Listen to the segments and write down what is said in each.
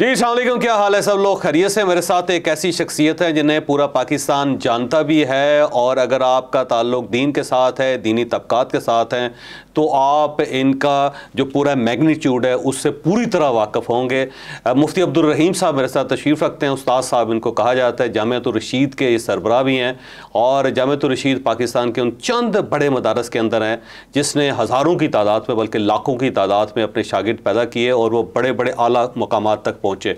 जी सलाम क्या हाल है सब लोग खैरियत से मेरे साथ एक ऐसी शख्सियत है जिन्हें पूरा पाकिस्तान जानता भी है और अगर आपका ताल्लुक दीन के साथ है दीनी तबक़ात के साथ हैं तो आप इनका जो पूरा मैग्नीट्यूड है उससे पूरी तरह वाकफ़ होंगे मुफ्ती अब्दुलरहीम साहब मेरे साथ तशरीफ़ रखते हैं उस्ताद साहब इनको कहा जाता है जामत रशीद के ये सरबरा भी हैं और जामत रशीद पाकिस्तान के उन चंद बड़े मदारस के अंदर हैं जिसने हज़ारों की तादाद में बल्कि लाखों की तादाद में अपने शागिद पैदा किए और वह बड़े बड़े अली मकाम तक पहुँचे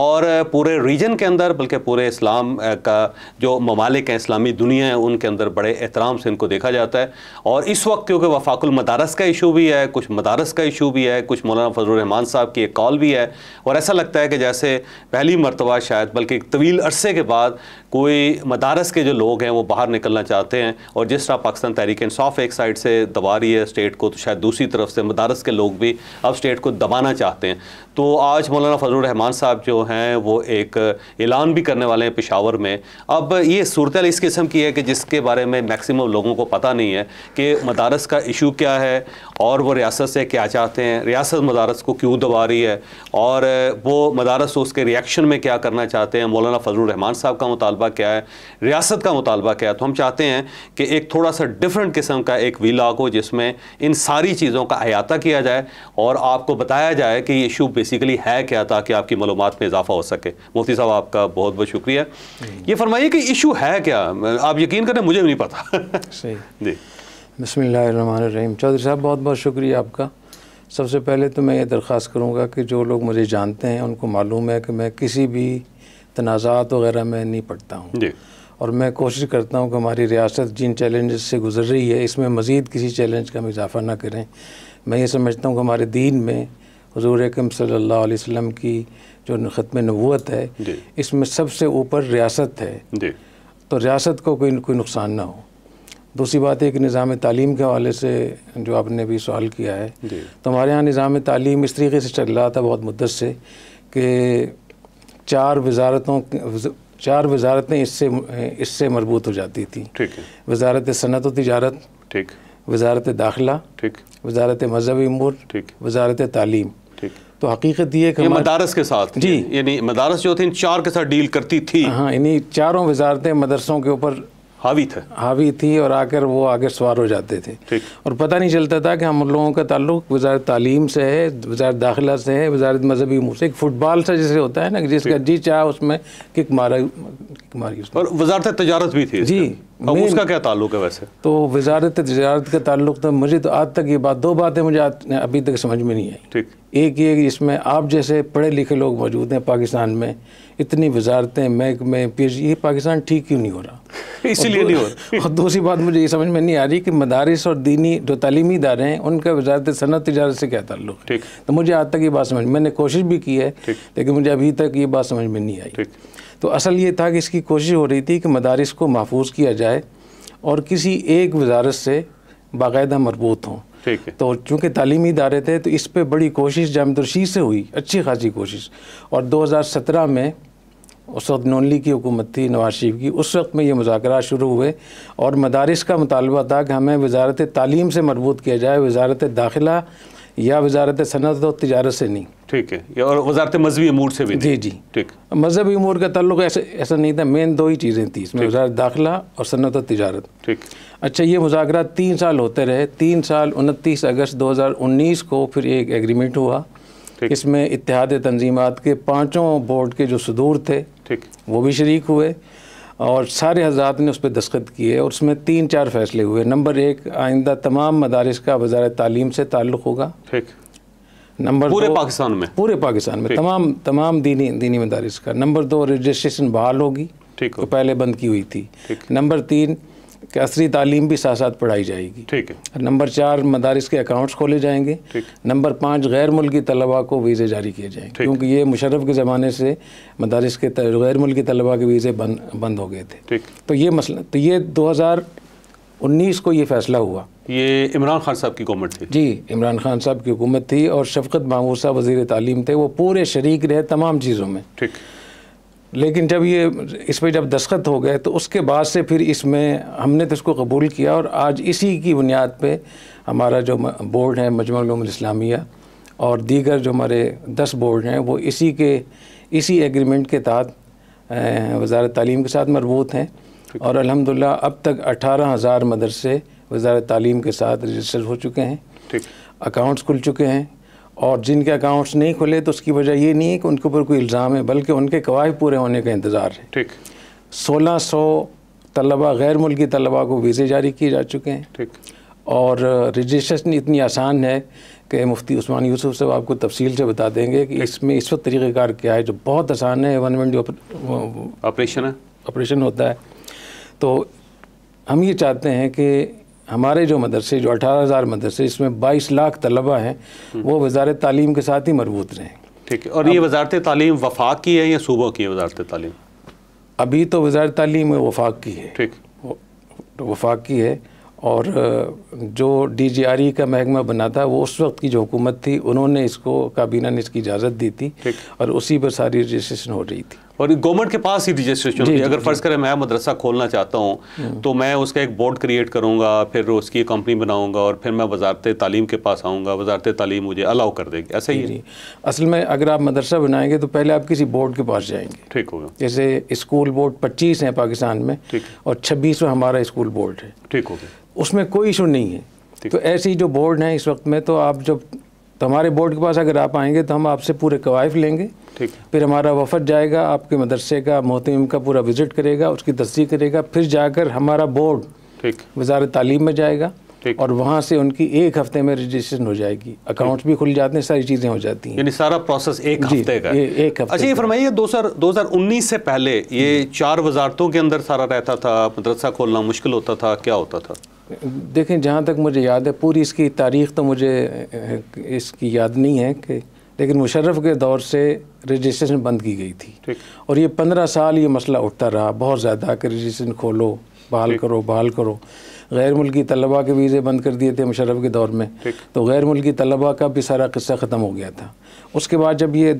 और पूरे रीजन के अंदर बल्कि पूरे इस्लाम का जो ममालिक हैं इस्लामी दुनिया है उनके अंदर बड़े एहतराम से इनको देखा जाता है और इस वक्त क्योंकि वफाकुल मदार बनारस का इशू भी है कुछ मदारस का इशू भी है कुछ मौलाना फजलरहमान साहब की एक कॉल भी है और ऐसा लगता है कि जैसे पहली मरतबा शायद बल्कि एक तवील अरसे के बाद कोई मदारस के जो लोग हैं वो बाहर निकलना चाहते हैं और जिस तरह पाकिस्तान तहरीक इंसाफ एक साइड से दबा रही है स्टेट को तो शायद दूसरी तरफ से मदारस के लोग भी अब स्टेट को दबाना चाहते हैं तो आज मौलाना फजल रहमान साहब जो हैं वो एक ऐलान भी करने वाले हैं पिशावर में अब ये सूरत इस किस्म की है कि जिसके बारे में मैक्सिमम लोगों को पता नहीं है कि मदारस का इशू क्या है और वो रियासत से क्या चाहते हैं रियासत मदारस को क्यों दबा रही है और वो मदारस उसके रिएक्शन में क्या करना चाहते हैं मौलाना फजल रहमान साहब का मुताल मुतालबा क्या है रियासत का मुतालबा क्या है तो हम चाहते हैं कि एक थोड़ा सा डिफरेंट किस्म का एक वीलाग हो जिसमें इन सारी चीज़ों का अहाता किया जाए और आपको बताया जाए कि ये इशू बेसिकली है क्या ताकि आपकी मालूम में इजाफा हो सके मोती साहब आपका बहुत बहुत शुक्रिया ये फरमाइए कि इशू है क्या आप यकीन करें मुझे भी नहीं पता सही जी बसमीम चौधरी साहब बहुत बहुत शुक्रिया आपका सबसे पहले तो मैं ये दरख्वास्त करूँगा कि जो लोग मुझे जानते हैं उनको मालूम है कि मैं किसी भी तनाज़ात वगैरह में नहीं पढ़ता हूँ और मैं कोशिश करता हूँ कि हमारी रियासत जिन चैलेंजेस से गुजर रही है इसमें मज़ीद किसी चैलेंज का हम इजाफ़ा ना करें मैं ये समझता हूँ कि हमारे दीन में हजूर अकम सल्ला वसम की जो ख़त्म नबूत है इसमें सबसे ऊपर रियासत है तो रियासत को कोई कोई नुकसान ना हो दूसरी बात है कि निज़ाम तालीम के हवाले से जो आपने भी सवाल किया है तो हमारे यहाँ निज़ाम तालीम इस तरीके से चल रहा था बहुत मुद्दत से कि चार वजारतों चार वजारतें इससे इससे मरबूत हो जाती थी ठीक है वजारत सनत व तजारत ठीक वजारत दाखिला ठीक वजारत मजहबी अमूर ठीक वजारत तालीम ठीक तो हकीकत ये कि मदारस के साथ जी यानी मदारस जो थे इन चार के साथ डील करती थी हाँ इन्हीं चारों वजारतें मदरसों के ऊपर हावी था हावी थी और आकर वो आगे सवार हो जाते थे और पता नहीं चलता था कि हम लोगों का ताल्लुक वजारत तालीम से है वजारत दाखिला से है वजारत मजहबी मुँह से एक फुटबॉल सा जैसे होता है ना जिसका जी चाह उसमें किक मारा किक मारी उसमें और वजारत तजारत भी थी जी अब उसका क्या ताल्लुक है वैसे तो वजारत तजारत का ताल्लुक तो मुझे तो आज तक ये बात दो बातें मुझे अभी तक समझ में नहीं आई ठीक एक ये इसमें आप जैसे पढ़े लिखे लोग मौजूद हैं पाकिस्तान में इतनी वजारतें महकमे पी ये पाकिस्तान ठीक क्यों नहीं हो रहा इसीलिए नहीं हो रहा और दूसरी बात मुझे ये समझ में नहीं आ रही कि मदारस और दीनी जो तलीमी इदारे हैं उनका वजारत सनत तजारत से क्या ताल्लुक ठीक तो मुझे आज तक ये बात समझ मैंने कोशिश भी की है लेकिन मुझे अभी तक ये बात समझ में नहीं आई तो असल ये था कि इसकी कोशिश हो रही थी कि मदारस को महफूज किया जाए और किसी एक वजारत से बाकायदा मरबूत हों ठीक है तो चूँकि तालीमी इदारे थे तो इस पर बड़ी कोशिश जामदरशी से हुई अच्छी खासी कोशिश और दो हज़ार सत्रह में उस वक्त नॉनली की हुकूमत थी नवाज शरीफ की उस वक्त में ये मुजाकर शुरू हुए और मदारस का मुतालबा था कि हमें वजारत तालीम से मरबूत किया जाए वजारत दाखिला या वजारत सनत और तजारत तो से नहीं ठीक है और वजारत मजहबी अमूर से भी जी जी ठीक मजहबी अमूर का तल्लुक ऐसा ऐसा नहीं था मेन दो ही चीज़ें थी इसमें वजारत दाखिला और सनत और तजारत ठीक अच्छा ये मुजाकर तीन साल होते रहे तीन साल उनतीस अगस्त दो हज़ार उन्नीस को फिर एक एग्रीमेंट हुआ इसमें इतिहाद तंजीमत के पाँचों बोर्ड के जो सदूर थे ठीक वो भी शरीक हुए और सारे हजरात ने उस पर दस्खत किए और उसमें तीन चार फैसले हुए नंबर एक आइंदा तमाम मदारस का वजार तालीम से ताल्लुक़ होगा ठीक नंबर पूरे पाकिस्तान में पूरे पाकिस्तान में तमाम तमाम दीनी दीनी मदारस का नंबर दो रजिस्ट्रेशन बहाल होगी ठीक तो पहले बंद की हुई थी नंबर तीन असरी तालीम भी साथ साथ पढ़ाई जाएगी ठीक है नंबर चार मदारस के अकाउंट्स खोले जाएंगे नंबर पाँच गैर मुल्की तलबा को वीज़े जारी किए जाएंगे क्योंकि ये मुशरफ के ज़माने से मदारस के गैर मुल्की तलबा के वीज़े बंद बंद हो गए थे तो ये मसला तो ये दो हज़ार उन्नीस को ये फ़ैसला हुआ ये इमरान खान साहब की हुकूमत थी जी इमरान खान साहब की हुकूमत थी और शफकत मामूर साहब वजीर तालीम थे वो पूरे शरीक रहे तमाम चीज़ों में ठीक लेकिन जब ये इस पर जब दस्खत हो गए तो उसके बाद से फिर इसमें हमने तो इसको कबूल किया और आज इसी की बुनियाद पे हमारा जो बोर्ड है मजमा इस्लामिया और दीगर जो हमारे दस बोर्ड हैं वो इसी के इसी एग्रीमेंट के तहत वजारत तालीम के साथ मरबूत हैं और अल्हम्दुलिल्लाह अब तक अठारह हज़ार मदरसे वजारत तालीम के साथ रजिस्टर हो चुके हैं अकाउंट्स खुल चुके हैं और जिनके अकाउंट्स नहीं खुले तो उसकी वजह ये नहीं है कि उनके ऊपर कोई इल्ज़ाम है बल्कि उनके कवायद पूरे होने का इंतज़ार है ठीक सोलह सौ तलबा गैर मुल्की तलबा को वीज़े जारी किए जा चुके हैं ठीक और रजिस्ट्रेशन इतनी आसान है कि मुफ्ती उस्मान यूसुफ साहब आपको तफसील से बता देंगे कि इसमें इस वक्त तरीक़ेकार क्या है जो बहुत आसान है वन जो ऑपरेशन है ऑपरेशन होता है तो हम ये चाहते हैं कि हमारे जो मदरसे जो अठारह हज़ार मदरसे इसमें बाईस लाख तलबा हैं वो वजारत तालीम के साथ ही मरबूत रहें ठीक है और ये वजारत तालीम वफाक की है या सूबों की है वजारत तालीम अभी तो वजारत तालीम वफाक की है ठीक तो वफाक की है और जो डी जी आर ई का महकमा बना था वो उस वक्त की जो हुकूमत थी उन्होंने इसको काबीना ने इसकी इजाज़त दी थी और उसी पर सारी रजिस्ट्रेशन हो रही थी और गवर्नमेंट के पास ही रजिस्ट्रेशन होगी अगर फ़र्ज़ करें मैं मदरसा खोलना चाहता हूँ हम्म। तो मैं उसका एक बोर्ड क्रिएट करूँगा फिर उसकी कंपनी बनाऊँगा और फिर मैं वजारत तालीम के पास आऊँगा वजारत तालीम मुझे अलाउ कर देगी ऐसा ही नहीं असल में अगर आप मदरसा बनाएंगे तो पहले आप किसी बोर्ड के पास जाएंगे ठीक होगा जैसे स्कूल बोर्ड पच्चीस हैं पाकिस्तान में और छब्बीसवा हमारा स्कूल बोर्ड है ठीक होगा उसमें कोई इशू नहीं है तो ऐसे ही जो बोर्ड हैं इस वक्त में तो आप जब तो हमारे बोर्ड के पास अगर आप आएंगे तो हम आपसे पूरे कवायफ लेंगे ठीक फिर हमारा वफद जाएगा आपके मदरसे का मोहतम का पूरा विज़िट करेगा उसकी तस्दीक करेगा फिर जाकर हमारा बोर्ड ठीक वजार तालीम में जाएगा और वहाँ से उनकी एक हफ्ते में रजिस्ट्रेशन हो जाएगी अकाउंट्स भी खुल जाते हैं सारी चीज़ें हो जाती हैं यानी सारा प्रोसेस एक हफ्ते का ये एक हफ्ते अच्छा ये फरमाइए दो सर दो हज़ार उन्नीस से पहले ये चार वजारतों के अंदर सारा रहता था मदरसा खोलना मुश्किल होता था क्या होता था देखें जहाँ तक मुझे याद है पूरी इसकी तारीख तो मुझे इसकी याद नहीं है कि लेकिन मुशर्रफ के दौर से रजिस्ट्रेशन बंद की गई थी और ये पंद्रह साल ये मसला उठता रहा बहुत ज़्यादा कि रजिस्ट्रेशन खोलो बहाल करो बहाल करो गैर मुल्की तलबा के वीज़े बंद कर दिए थे मुशर्रफ के दौर में तो गैर मुल्की तलबा का भी सारा किस्सा ख़त्म हो गया था उसके बाद जब ये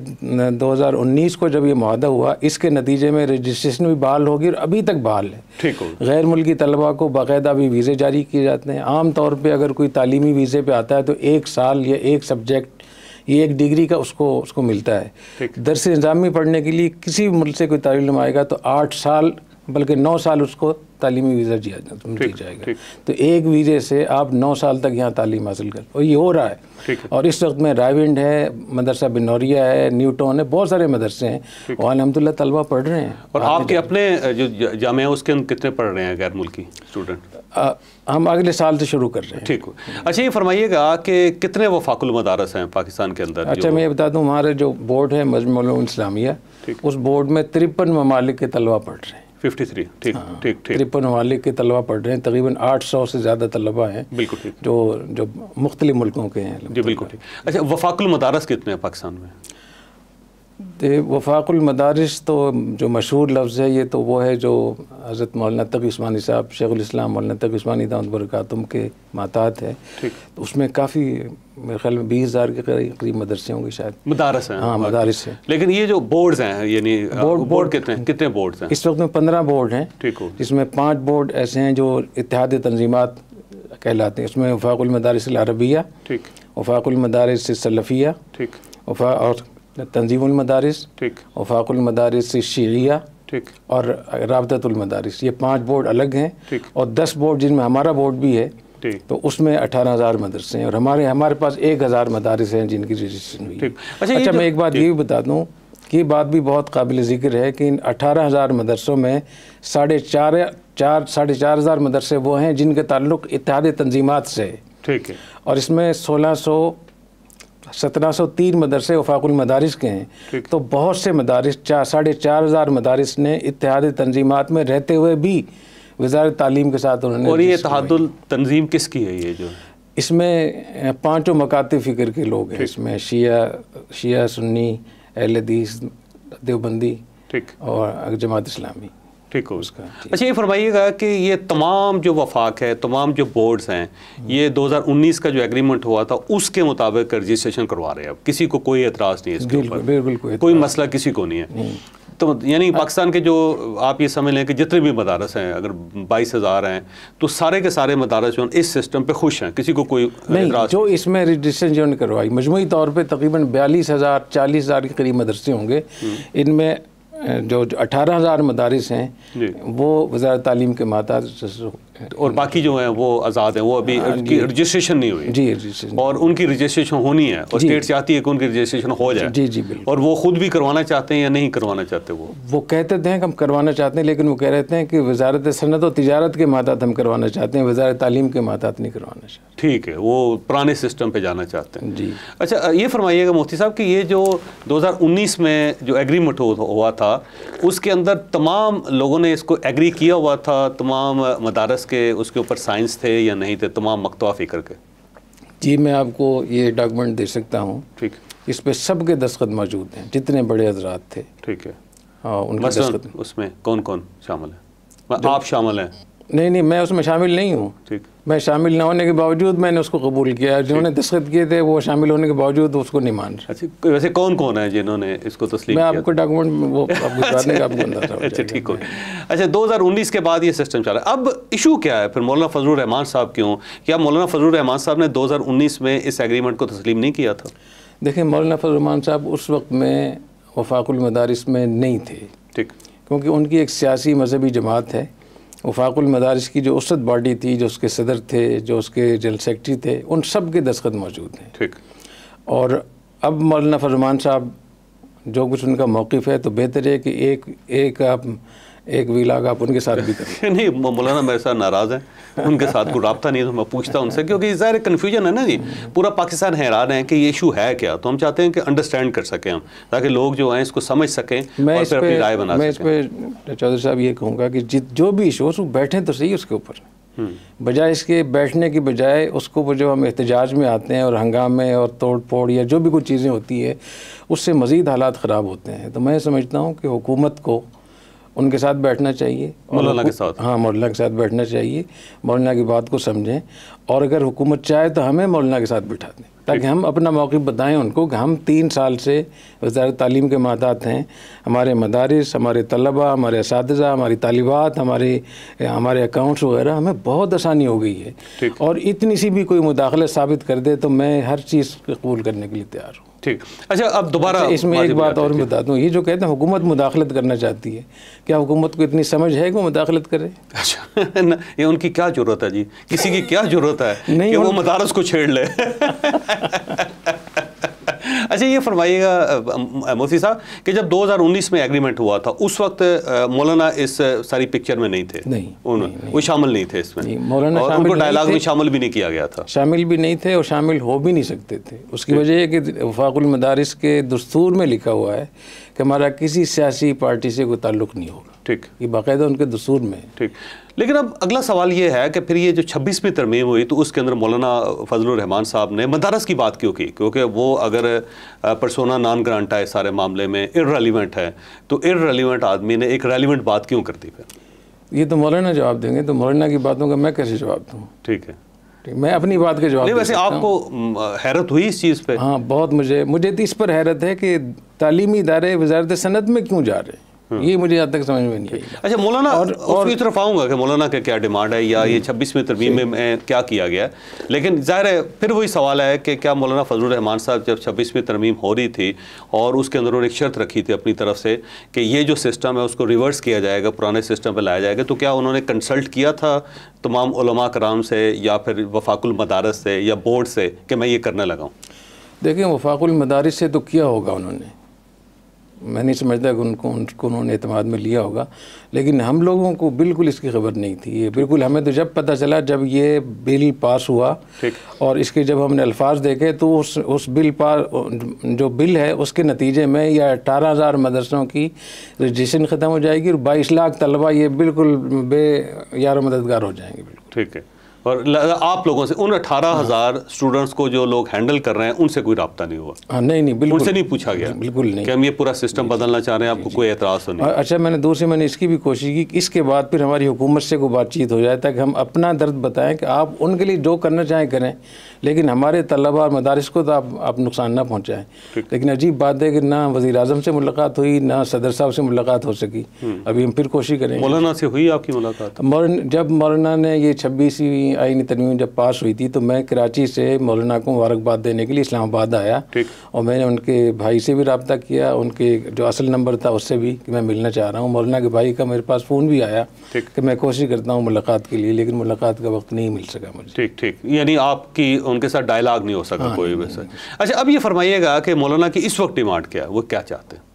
2019 को जब ये माहा हुआ इसके नतीजे में रजिस्ट्रेशन भी बहाल होगी और अभी तक बहाल है ठीक गैर मुल्की तलबा को बाकायदा भी वीज़े जारी किए जाते हैं आम तौर पर अगर कोई तालीमी वीज़े पर आता है तो एक साल या एक सब्जेक्ट ये एक डिग्री का उसको उसको मिलता है दरस निज़ामी पढ़ने के लिए किसी भी मुल्क से कोई तालीम आएगा तो आठ साल बल्कि नौ साल उसको तालीमी वीज़ा दिया जाएगा तो एक वीज़े से आप नौ साल तक यहाँ तालीम हासिल कर और ये हो रहा है और इस वक्त में रायविंड है मदरसा बिनौरिया है न्यूटॉन है बहुत सारे मदरसे हैं और अलहमदिल्ला तलबा पढ़ रहे हैं और आपके अपने जो जामे हैं उसके कितने पढ़ रहे हैं गैर मुल्की स्टूडेंट आ, हम अगले साल से शुरू कर रहे हैं ठीक अच्छा ये फरमाइएगा कि कितने वफाकुल मदारस हैं पाकिस्तान के अंदर अच्छा मैं ये बता दूँ हमारे जो बोर्ड है मजमूम इस्लामिया उस बोर्ड में तिरपन ममालिक के तलबा पढ़ रहे हैं फिफ्टी थ्री ठीक हाँ, ठीक ठीक तिरपन ममालिक के तलबा पढ़ रहे हैं तकरीबन आठ सौ से ज़्यादा तलबा हैं बिल्कुल ठीक जो जो मुख्तलि मुल्कों के हैं जी बिल्कुल ठीक अच्छा वफाकुल मदारस कितने हैं पाकिस्तान में तो वफाकुल तो जो मशहूर लफ्ज़ है ये तो वो है जो हज़रत मौलाना तक उस्मानी साहब शेखुलस्लाम मौलाना तक उस्मानी दामद के मातात है तो उसमें काफ़ी मेरे ख्याल में बीस हज़ार के करीब मदरसे होंगे शायद मदारस हैं हाँ मदारस हैं लेकिन ये जो बोर्ड्स हैं यानी बोर्ड बोर्ड कितने कितने बोर्ड्स हैं इस वक्त में पंद्रह बोर्ड हैं ठीक है इसमें पाँच बोर्ड ऐसे हैं जो इतिहाद तनजीमत कहलाते हैं उसमें वफाकुल अरबिया ठीक वफाकुल सलफ़िया ठीक और तंजीमदारस ठीक वफाकुलमदारस शिया ठीक और राबतुलमदारस ये पांच बोर्ड अलग हैं और दस बोर्ड जिनमें हमारा बोर्ड भी है तो उसमें अठारह हज़ार मदरसे हैं और हमारे हमारे पास एक हज़ार मदारस हैं जिनकी रजिस्ट्रेशन हुई अच्छा, अच्छा मैं एक बात ये भी बता दूँ कि बात भी बहुत काबिल ज़िक्र है कि इन अठारह हज़ार मदरसों में साढ़े चार चार साढ़े चार हज़ार मदरसे वो हैं जिनके ताल्लुक इतिहाद तंजीमत से है ठीक है और इसमें सोलह सौ 1703 मदरसे वफाकुल मदारस के हैं तो बहुत से मदारस चार साढ़े चार हज़ार मदारस ने इतिहाद तंजीमत में रहते हुए भी वजारत तालीम के साथ उन्होंने और ये तहदुल तंजीम किसकी है ये जो इसमें पाँचों मकात फ़िक्र के लोग हैं इसमें शिया शिया सुन्नी एहलदीस देवबंदी ठीक और जमात इस्लामी ठीक है उसका अच्छा ये फरमाइएगा कि ये तमाम जो वफाक है तमाम जो बोर्ड्स हैं ये 2019 का जो एग्रीमेंट हुआ था उसके मुताबिक रजिस्ट्रेशन करवा रहे हैं अब किसी को कोई एतराज़ नहीं है इसके ऊपर बिल्कुल कोई, मसला किसी को नहीं है तो यानी पाकिस्तान के जो आप ये समझ लें कि जितने भी मदारस हैं अगर बाईस हज़ार हैं तो सारे के सारे मदारस जो इस सिस्टम पे खुश हैं किसी को कोई नहीं जो इसमें रजिस्ट्रेशन जो करवाई मजमू तौर पर तकरीबन बयालीस हज़ार चालीस हज़ार के करीब मदरसे होंगे हम्म। इनमें जो अठारह हज़ार मदारस हैं वो वज़ारत तालीम के माता और बाकी जो है वो आज़ाद है वो अभी हाँ, उनकी रजिस्ट्रेशन नहीं हुई जी रजिस्ट्रेशन और उनकी रजिस्ट्रेशन होनी है और स्टेट चाहती है कि उनकी रजिस्ट्रेशन हो जाए जी जी बिल्कुल और वो खुद भी करवाना चाहते हैं या नहीं करवाना चाहते वो वो कहते थे तो कि हम करवाना चाहते हैं लेकिन वो कह रहे थे कि वजारत सनत और तजारत के मातहत हम करवाना चाहते हैं वजारत तालीम के मातहत नहीं करवाना चाहते ठीक है वो पुराने सिस्टम पर जाना चाहते हैं जी अच्छा ये फरमाइएगा मोती साहब कि ये जो दो में जो एग्रीमेंट हुआ था उसके अंदर तमाम लोगों ने इसको एग्री किया हुआ था तमाम मदारस के उसके ऊपर साइंस थे या नहीं थे तमाम मकतवा फिक्र के जी मैं आपको ये डॉक्यूमेंट दे सकता हूँ ठीक इस पर सब के दस्खत मौजूद हैं जितने बड़े हजरात थे ठीक है हाँ, उनके दस्खत उसमें कौन कौन शामिल है आप शामिल हैं नहीं नहीं मैं उसमें शामिल नहीं हूँ ठीक मैं शामिल ना होने के बावजूद मैंने उसको कबूल किया जिन्होंने दस्खत किए थे वो शामिल होने के बावजूद उसको नहीं मान अच्छा वैसे कौन कौन है जिन्होंने इसको तस्लीम मैं आपको डॉक्यूमेंट वो आपको अच्छा ठीक हो अच्छा 2019 के बाद ये सिस्टम चला अब इशू क्या है फिर मौलाना फजल रहमान साहब क्यों क्या मौलाना फजल रहमान साहब ने उन्नीस में इस एग्रीमेंट को तस्लीम नहीं किया था देखिए मौलाना फजल रहमान साहब उस वक्त में वफाकुल मदारस में नहीं थे ठीक क्योंकि उनकी एक सियासी मजहबी जमात है वफाकुल मदारस की जो उसद बॉडी थी जो उसके सदर थे जो उसके जनरल सेक्रटरी थे उन सब के दस्खत मौजूद हैं ठीक और अब मौलाना फरमान साहब जो कुछ उनका मौक़ है तो बेहतर है कि एक एक आप एक वीलाग आप उनके साथ भी करें नहीं मौलाना मेरे साथ नाराज़ हैं उनके साथ कोई रबता नहीं तो मैं पूछता उनसे क्योंकि ज़ाहिर कन्फ्यूजन है ना जी पूरा पाकिस्तान हैरान है कि ये इशू है क्या तो हम चाहते हैं कि अंडरस्टैंड कर सकें हम ताकि लोग जो हैं इसको समझ सकें मैं इस पर राय बना मैं इस पर चौधरी साहब ये कहूँगा कि जो भी इशू हो बैठें तो सही उसके ऊपर हम्म। बजाय इसके बैठने की बजाय उसको जब हम एहतजाज में आते हैं और हंगामे और तोड़ फोड़ या जो भी कुछ चीज़ें होती है उससे मज़ीद हालात ख़राब होते हैं तो मैं समझता हूँ कि हुकूमत को उनके साथ बैठना चाहिए मौलाना के साथ हाँ मौलाना के साथ बैठना चाहिए मौलाना की बात को समझें और अगर हुकूमत चाहे तो हमें मौलाना के साथ बिठा दें ताकि हम अपना मौक़ बताएं उनको कि हम तीन साल से वजारत तालीम के मादात हैं हमारे मदारस हमारे तलबा हमारे इस हमारी तालिबात हमारे हमारे अकाउंट्स वगैरह हमें बहुत आसानी हो गई है और इतनी सी भी कोई मुदाखलत साबित कर दे तो मैं हर चीज़ कबूल करने के लिए तैयार हूँ ठीक अच्छा अब दोबारा अच्छा, इसमें एक बात और बता दूँ ये जो कहते हैं हुकूमत मुदाखलत करना चाहती है क्या हुकूमत को इतनी समझ है कि वो मुदाखलत करे अच्छा ये उनकी क्या ज़रूरत है जी किसी की क्या ज़रूरत है नहीं कि वो मदारस को छेड़ ले अच्छा ये फरमाइएगा मोफी साहब कि जब 2019 में एग्रीमेंट हुआ था उस वक्त मौलाना इस सारी पिक्चर में नहीं थे नहीं उन्होंने वो शामिल नहीं थे इसमें मौलाना और उनको डायलॉग में शामिल भी नहीं किया गया था शामिल भी नहीं थे और शामिल हो भी नहीं सकते थे उसकी वजह यह कि वफाकुल मदारिस के दस्तूर में लिखा हुआ है कि हमारा किसी सियासी पार्टी से कोई ताल्लुक नहीं होगा ठीक ये बाकायदा उनके दसूर में ठीक लेकिन अब अगला सवाल ये है कि फिर ये जो छब्बीसवीं तरमीम हुई तो उसके अंदर मौलाना फजल रहमान साहब ने मदारस की बात क्यों की क्योंकि वो अगर परसोना नान ग्रांटा है सारे मामले में इरेलीवेंट है तो इरेलीवेंट आदमी ने एक रेलिवेंट बात क्यों कर दी फिर ये तो मौलाना जवाब देंगे तो मौलाना की बातों का मैं कैसे जवाब दूँ ठीक है मैं अपनी बात के जवाब नहीं वैसे आपको हैरत हुई इस चीज़ पे हाँ बहुत मुझे मुझे तो इस पर हैरत है कि तालीमी इदारे वजारत सनत में क्यों जा रहे हैं हाँ। ये मुझे आज तक समझ में नहीं आई अच्छा मौलाना और, और तरफ आऊँगा कि मौलाना का क्या डिमांड है या ये हम्म। छब्बीसवीं तरमीम में, क्या किया गया लेकिन ज़ाहिर है फिर वही सवाल है कि क्या मौलाना फजल रहमान साहब जब छब्बीसवीं तरमीम हो रही थी और उसके अंदर उन्होंने एक शर्त रखी थी अपनी तरफ से कि ये जो सिस्टम है उसको रिवर्स किया जाएगा पुराने सिस्टम पर लाया जाएगा तो क्या उन्होंने कंसल्ट किया था तमाम कराम से या फिर वफाकुल मदारस से या बोर्ड से कि मैं ये करने लगाऊँ देखिए वफाकुल मदारस से तो किया होगा उन्होंने मैं नहीं समझता कि उनको उनको उन्होंने अतमाद में लिया होगा लेकिन हम लोगों को बिल्कुल इसकी खबर नहीं थी ये बिल्कुल हमें तो जब पता चला जब ये बिल पास हुआ और इसके जब हमने अल्फाज देखे तो उस उस बिल पास जो बिल है उसके नतीजे में यह अठारह हज़ार मदरसों की रजिस्ट्रेशन ख़त्म हो जाएगी और बाईस लाख तलबा ये बिल्कुल बे यार मददगार हो जाएंगे बिल्कुल ठीक है और आप लोगों से उन अठारह हज़ार स्टूडेंट्स हाँ। को जो लोग हैंडल कर रहे हैं उनसे कोई रहा नहीं हुआ आ, हाँ, नहीं नहीं बिल्कुल उनसे नहीं पूछा गया बिल्कुल नहीं कि हम ये पूरा सिस्टम बदलना चाह रहे हैं आपको कोई एतराज़ हो तो नहीं अच्छा मैंने दूसरी मैंने इसकी भी कोशिश की इसके बाद फिर हमारी हुकूमत से कोई बातचीत हो जाए ताकि हम अपना दर्द बताएं कि आप उनके लिए जो करना चाहें करें लेकिन हमारे तलबा और मदारस को तो आप नुकसान ना पहुँचाएँ लेकिन अजीब बात है कि ना वज़ी अजम से मुलाकात हुई ना सदर साहब से मुलाकात हो सकी हम्म। अभी हम फिर कोशिश करें मौलाना से हुई आपकी मुलाकात जब मौलाना ने ये छब्बीसवीं आईनी तरमीम जब पास हुई थी तो मैं कराची से मौलाना को मुबारकबाद देने के लिए इस्लामाबाद आया और मैंने उनके भाई से भी रबता किया उनके जो असल नंबर था उससे भी कि मैं मिलना चाह रहा हूँ मौलाना के भाई का मेरे पास फ़ोन भी आया कि मैं कोशिश करता हूँ मुलाकात के लिए लेकिन मुलाकात का वक्त नहीं मिल सका मुझे ठीक ठीक यानी आपकी उनके साथ डायलाग नहीं हो सका हाँ, कोई वैसे अच्छा अब ये फरमाइएगा कि मौलाना की इस वक्त डिमांड क्या है वो क्या चाहते हैं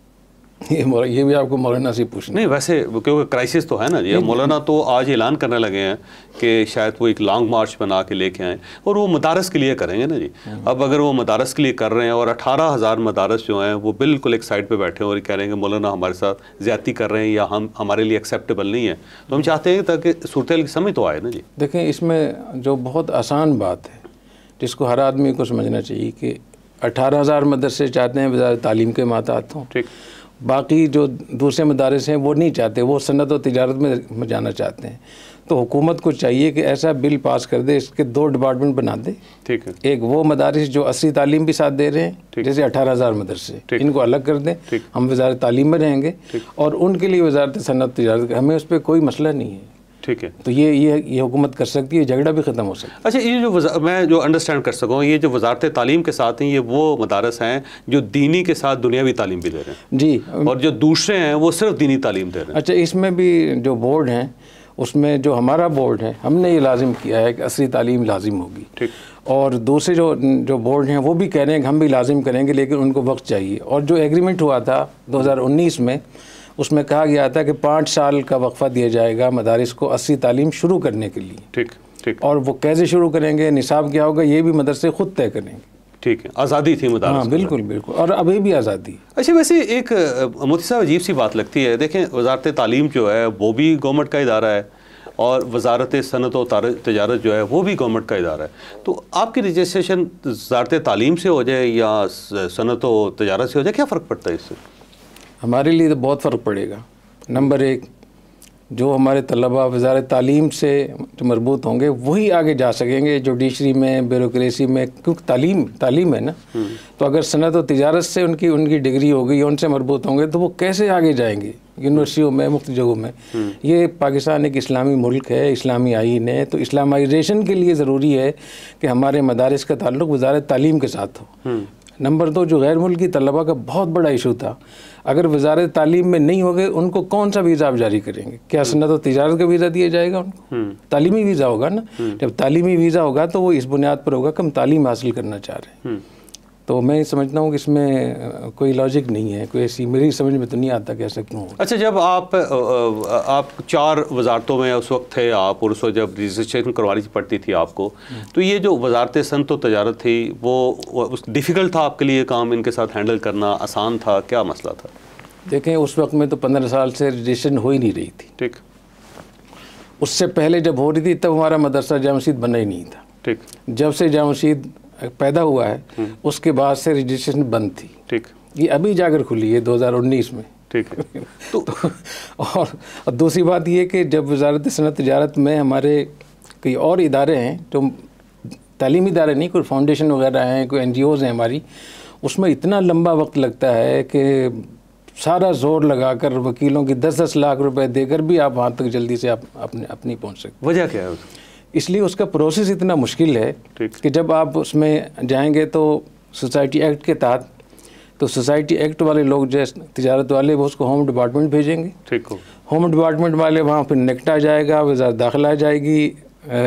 ये ये भी आपको मौलाना से पूछना नहीं वैसे क्योंकि क्राइसिस तो है ना ये मौलाना तो आज ऐलान करने लगे हैं कि शायद वो एक लॉन्ग मार्च बना के लेके आएँ और वो मदारस के लिए करेंगे ना जी हम्म। अब अगर वो मदारस के लिए कर रहे हैं और अठारह हज़ार मदारस जो हैं वो बिल्कुल एक साइड पर बैठे हैं और कह रहे हैं कि मौलाना हमारे साथ ज़्यादती कर रहे हैं या हम हमारे लिए एक्सेप्टेबल नहीं है तो हम चाहते हैं ताकि सूरत की समय तो आए ना जी देखें इसमें जो बहुत आसान बात है जिसको हर आदमी को समझना चाहिए कि अठारह हज़ार मदरसे चाहते हैं वजारत तालीम के मातात हूँ ठीक बाकी जो दूसरे मदारस हैं वो नहीं चाहते वो सनत और तजारत में जाना चाहते हैं तो हुकूमत को चाहिए कि ऐसा बिल पास कर दे इसके दो डिपार्टमेंट बना दे ठीक है एक वो मदारस जो असली तालीम भी साथ दे रहे हैं जैसे अठारह हज़ार मदरसे इनको अलग कर दें हम वजारत तालीम में रहेंगे और उनके लिए वजारत सनत तजारत हमें उस पर कोई मसला नहीं है ठीक है तो ये ये ये हुकूमत कर सकती है झगड़ा भी ख़त्म हो सकता है अच्छा ये जो मैं जो अंडरस्टैंड कर सकूँ ये जो वजारत तालीम के साथ हैं ये वो मदारस हैं जो दीनी के साथ दुनियावी तालीम भी दे रहे हैं जी और जो दूसरे हैं वो सिर्फ दीनी तालीम दे रहे हैं अच्छा इसमें भी जो बोर्ड हैं उसमें जो हमारा बोर्ड है हमने ये लाजिम किया है कि असली तालीम लाजिम होगी ठीक और दूसरे जो जो बोर्ड हैं वो भी कह रहे हैं कि हम भी लाजिम करेंगे लेकिन उनको वक्त चाहिए और जो एग्रीमेंट हुआ था उन्नीस में उसमें कहा गया था कि पाँच साल का वक्फ़ा दिया जाएगा मदारस को अस्सी तालीम शुरू करने के लिए ठीक ठीक और वो कैसे शुरू करेंगे निसाब क्या होगा ये भी मदरसे खुद तय करेंगे ठीक है आज़ादी थी मदारस हाँ बिल्कुल बिल्कुल और अभी भी आज़ादी अच्छा वैसे एक मोती साहब अजीब सी बात लगती है देखें वजारत तालीम जो है वो भी गवर्नमेंट का इदारा है और वजारत सनत और तजारत जो है वो भी गवर्नमेंट का इदारा है तो आपकी रजिस्ट्रेशन वजारत तालीम से हो जाए या सनत व तजारत से हो जाए क्या फ़र्क पड़ता है इससे हमारे लिए तो बहुत फ़र्क पड़ेगा नंबर एक जो हमारे तलबा वजार तालीम से जो मरबूत होंगे वही आगे जा सकेंगे जुडिशरी में ब्यूरोसी में क्योंकि तालीम तालीम है ना हम्म। तो अगर सनत व तजारत से उनकी उनकी डिग्री होगी या उनसे मरबूत होंगे तो वो कैसे आगे जाएंगे यूनिवर्सिटियों में मुख्त जगहों में हम्म। ये पाकिस्तान एक इस्लामी मुल्क है इस्लामी आइन है तो इस्लामाइजेशन के लिए ज़रूरी है कि हमारे मदारस का ताल्लुक वजार तालीम के साथ हो नंबर हम्म। दो जो गैर मुल्की तलबा का बहुत बड़ा इशू था अगर वजारत तालीम में नहीं हो गए उनको कौन सा वीज़ा आप जारी करेंगे क्या हम्म। सन्नत तो तजारत का वीज़ा दिया जाएगा उनको हम्म। तालीमी वीज़ा होगा ना हम्म। जब तालीमी वीज़ा होगा तो वो इस बुनियाद पर होगा कि हम तालीम हासिल करना चाह रहे हैं तो मैं समझता हूँ कि इसमें कोई लॉजिक नहीं है कोई ऐसी मेरी समझ में तो नहीं आता कि ऐसा क्यों अच्छा जब आप आप चार वजारतों में उस वक्त थे आप और उस वक्त जब रजिस्ट्रेशन करवानी पड़ती थी आपको हम्म। तो ये जो वजारत सन तो तजारत थी वो उस डिफ़िकल्ट था आपके लिए काम इनके साथ हैंडल करना आसान था क्या मसला था देखें उस वक्त में तो पंद्रह साल से रजिस्ट्रेशन हो ही नहीं रही थी ठीक उससे पहले जब हो रही थी तब हमारा मदरसा जाम बना ही नहीं था ठीक जब से जाम पैदा हुआ है हम्म। उसके बाद से रजिस्ट्रेशन बंद थी ठीक ये अभी जाकर खुली है 2019 में ठीक है तो, और दूसरी बात ये कि जब वजारत सनत तजारत में हमारे कई और इदारे हैं जो तलीमी इदारे नहीं कोई फाउंडेशन वगैरह हैं कोई एन हैं हमारी उसमें इतना लंबा वक्त लगता है कि सारा जोर लगाकर वकीलों की दस दस लाख रुपए देकर भी आप वहाँ तक जल्दी से आप अपने अपनी पहुँच सकते वजह क्या है इसलिए उसका प्रोसेस इतना मुश्किल है कि जब आप उसमें जाएंगे तो सोसाइटी एक्ट के तहत तो सोसाइटी एक्ट वाले लोग जैसे तजारत वाले वो उसको होम डिपार्टमेंट भेजेंगे ठीक होम डिपार्टमेंट वाले वहाँ फिर आ जाएगा वजारत दाखिला जाएगी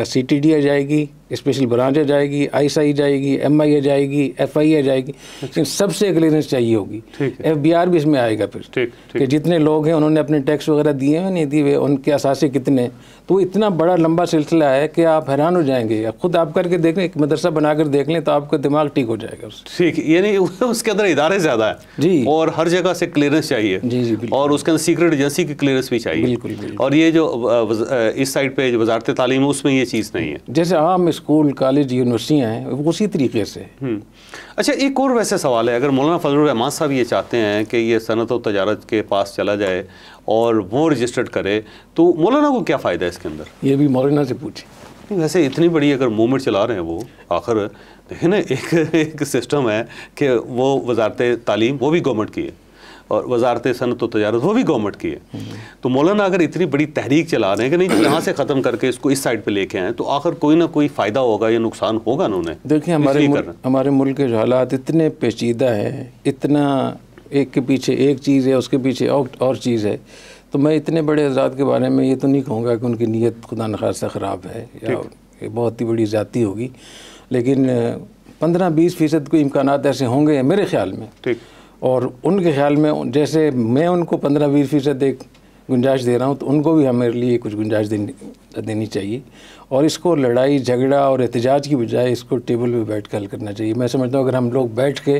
सी टी डी आ जाएगी स्पेशल ब्रांच आ जाएगी आई आई जाएगी एम आई आ जाएगी एफ आई आ जाएगी लेकिन अच्छा। सबसे क्लियरेंस चाहिए होगी एफ बी आर भी इसमें आएगा फिर ठीक, ठीक। कि जितने लोग हैं उन्होंने अपने टैक्स वगैरह दिए हैं नहीं दिए हुए उनके असासे कितने तो इतना बड़ा लंबा सिलसिला है कि आप हैरान हो जाएंगे या खुद आप करके देख लें एक मदरसा बनाकर देख लें तो आपका दिमाग ठीक हो जाएगा ठीक यानी उसके अंदर इदारे ज़्यादा है जी और हर जगह से क्लियरेंस चाहिए जी जी और उसके अंदर सीक्रेट एजेंसी की क्लियरेंस भी चाहिए बिल्कुल, बिल्कुल और ये जो इस साइड पर वजारत तालीम है उसमें ये चीज़ नहीं है जैसे आम स्कूल कॉलेज यूनिवर्सिटियाँ हैं उसी तरीके से हम्म। अच्छा एक और वैसे सवाल है अगर मौलाना फजल रहमान साहब ये चाहते हैं कि ये सनत व तजारत के पास चला जाए और वो रजिस्टर्ड करे तो मौलाना को क्या फ़ायदा है इसके अंदर ये भी मौलाना से पूछे वैसे इतनी बड़ी अगर मूवमेंट चला रहे हैं वो आखिर देखिए ना एक एक सिस्टम है कि वो वजारत तालीम वो भी गवर्नमेंट की है और वजारत सनत व तजारत वो भी गवर्नमेंट की है हम्म। तो मौलाना अगर इतनी बड़ी तहरीक चला रहे हैं कि नहीं यहाँ से ख़त्म करके इसको इस साइड पे लेके आए तो आखिर कोई ना कोई फ़ायदा होगा या नुकसान होगा ना उन्हें देखिए हमारे मुल, हमारे मुल्क के हालात इतने पेचीदा है इतना एक के पीछे एक चीज़ है उसके पीछे और और चीज़ है तो मैं इतने बड़े हजरात के बारे में ये तो नहीं कहूँगा कि उनकी नीयत खुदा खासा ख़राब है या ये बहुत ही बड़ी ज़्यादा होगी लेकिन पंद्रह बीस फ़ीसद को इम्कान ऐसे होंगे मेरे ख्याल में ठीक और उनके ख्याल में जैसे मैं उनको पंद्रह बीस फ़ीसद एक गुंजाइश दे रहा हूँ तो उनको भी हमारे लिए कुछ गुंजाइश देनी देनी चाहिए और इसको लड़ाई झगड़ा और एहतजाज की बजाय इसको टेबल पे बैठ कर हल करना चाहिए मैं समझता हूँ अगर हम लोग बैठ के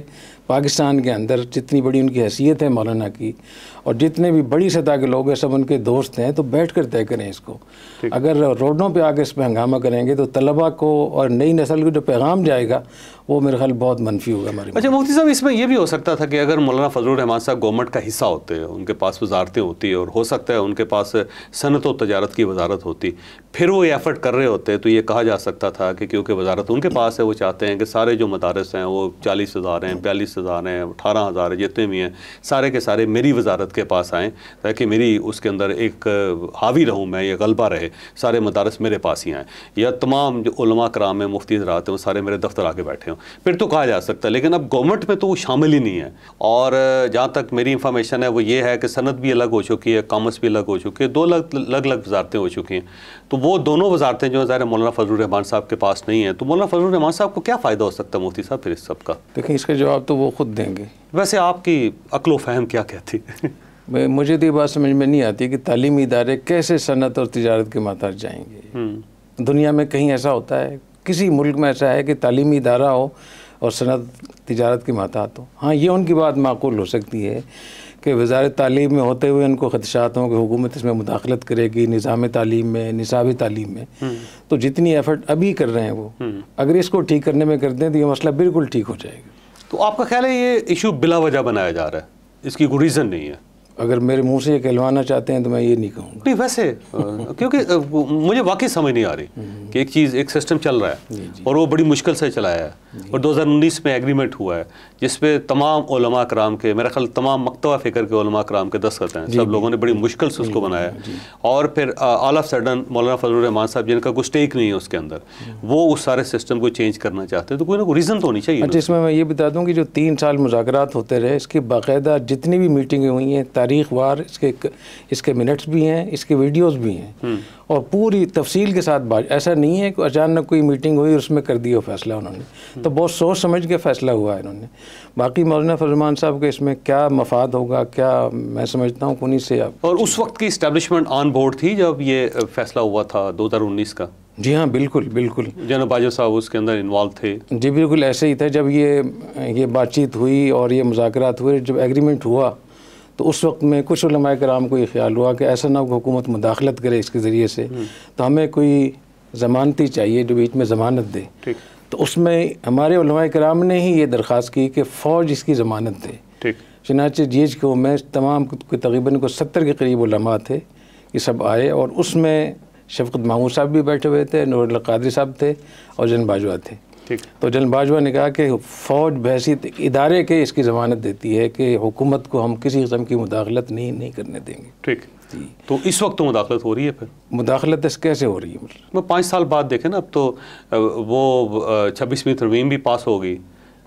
पाकिस्तान के अंदर जितनी बड़ी उनकी हैसियत है मौलाना की और जितने भी बड़ी सतह के लोग हैं सब उनके दोस्त हैं तो बैठ कर तय करें इसको अगर रोडों पर आकर इस पर हंगामा करेंगे तो तलबा को और नई नस्ल को जो पैगाम जाएगा वो मेरे ख्याल बहुत मनफी होगा हमारे अच्छा मोदी साहब इसमें यह भी हो सकता था कि अगर मौलाना फजल रहमान साहब गवर्नमेंट का हिस्सा होते हैं उनके पास वजारतें होती और हो सकता है उनके पास सनत व तजारत की वजारत होती फिर वो एफर्ट कर रहे होते तो ये कहा जा सकता था कि क्योंकि वजारत उनके पास है वो चाहते हैं कि सारे जो मदारस हैं वो चालीस हज़ार हैं बयालीस हज़ार हैं अठारह हज़ार हैं जितने भी हैं सारे के सारे मेरी वजारत के पास आएँ ताकि मेरी उसके अंदर एक हावी रहूँ मैं ये गलबा रहे सारे मदारस मेरे पास ही आएँ या तमाम जो उलमा कराम है मुफ्ती ज़रात हैं वो सारे मेरे दफ्तर आके बैठे हों फिर तो कहा जा सकता है लेकिन अब गवर्नमेंट में तो वो शामिल ही नहीं है और जहाँ तक मेरी इंफॉर्मेशन है वो ये है कि सनत भी अलग हो चुकी है कामर्स भी अलग हो चुकी है दो अलग अलग वजारतें हो चुकी हैं तो वो दोनों वजारतें जो है ज़ाहिर मौलाना फजल रहमान साहब के पास नहीं है तो मौलाना फजल रहमान साहब को क्या फ़ायदा हो सकता है मोदी साहब फिर इस सब का देखिए इसका जवाब तो वो खुद देंगे वैसे आपकी अकलो फ़हम क्या कहती है मुझे तो ये बात समझ में नहीं आती कि तालीमी इदारे कैसे सनत और तजारत के मातार जाएंगे हम्म। दुनिया में कहीं ऐसा होता है किसी मुल्क में ऐसा है कि तलीमी इदारा हो और सनत तजारत की महतात हो हाँ ये उनकी बात माकूल हो सकती है कि वजार तालीम में होते हुए उनको खदशात हों कि हुकूमत इसमें मुदाखलत करेगी निज़ाम तालीम में निसाबी तालीम में हम्म। तो जितनी एफर्ट अभी कर रहे हैं वो हम्म। अगर इसको ठीक करने में कर दें तो ये मसला बिल्कुल ठीक हो जाएगा तो आपका ख्याल है ये इशू बिला वजह बनाया जा रहा है इसकी कोई रीज़न नहीं है अगर मेरे मुंह से ये कहलवाना चाहते हैं तो मैं ये नहीं कहूँगा नहीं वैसे हाँ। क्योंकि मुझे वाकई समझ नहीं आ रही हम्म। कि एक चीज़ एक सिस्टम चल रहा है और वो बड़ी मुश्किल से चलाया है और 2019 में एग्रीमेंट हुआ है जिसपे तमाम ओलमा कराम के मेरा ख्याल तमाम मकतवा फ़िक्र के ओलमा कराम के दस्त हैं सब लोगों ने बड़ी मुश्किल से उसको बनाया और फिर ऑल ऑफ सडन मौलाना फजल रहमान साहब जिनका कुछ टेक नहीं है उसके अंदर हम्म। वो उस सारे सिस्टम को चेंज करना चाहते हैं तो कोई ना कोई रीज़न तो होनी चाहिए अच्छा इसमें मैं ये बता दूँ कि जो तीन साल मुजाकर होते रहे इसकी बाकायदा जितनी भी मीटिंगें हुई हैं तारीख वार इसके इसके मिनट्स भी हैं इसके वीडियोस भी हैं हम्म। और पूरी तफसील के साथ बात ऐसा नहीं है कि अचानक कोई मीटिंग हुई और उसमें कर दिया फैसला उन्होंने हम्म। तो बहुत सोच समझ के फैसला हुआ इन्होंने बाकी मौलाना फरमान साहब के इसमें क्या मफाद होगा क्या मैं समझता हूँ उन्हीं से आप और उस वक्त की इस्टेब्लिशमेंट ऑन बोर्ड थी जब ये फैसला हुआ था दो का जी हाँ बिल्कुल बिल्कुल जनाब बाजवा साहब उसके अंदर इन्वॉल्व थे जी बिल्कुल ऐसे ही था जब ये ये बातचीत हुई और ये मुजाकर हुए जब एग्रीमेंट हुआ तो उस वक्त में कुछ कराम को ये ख्याल हुआ कि ऐसा ना हो हुकूमत मुदाखलत करे इसके ज़रिए से हम्म। तो हमें कोई ज़मानती चाहिए जो बीच में ज़मानत दे तो उसमें हमारे कराम ने ही ये दरख्वास्त की कि फ़ौज इसकी ज़मानत दे चनाचे जी एच को मैं तमाम तकरीबन को सत्तर के करीब उलमा थे ये सब आए और उसमें शफकत महमूद साहब भी बैठे हुए थे नूर कादरी साहब थे और जन बाजवा थे ठीक तो जनरल बाजवा ने कहा कि फ़ौज बहसी इदारे के इसकी ज़मानत देती है कि हुकूमत को हम किसी किस्म की मुदाखलत नहीं नहीं करने देंगे ठीक तो इस वक्त तो मुदाखलत हो रही है फिर मुदाखलत इस कैसे हो रही है मतलब पाँच साल बाद देखें ना अब तो वो छब्बीसवीं तरवीम भी पास हो गई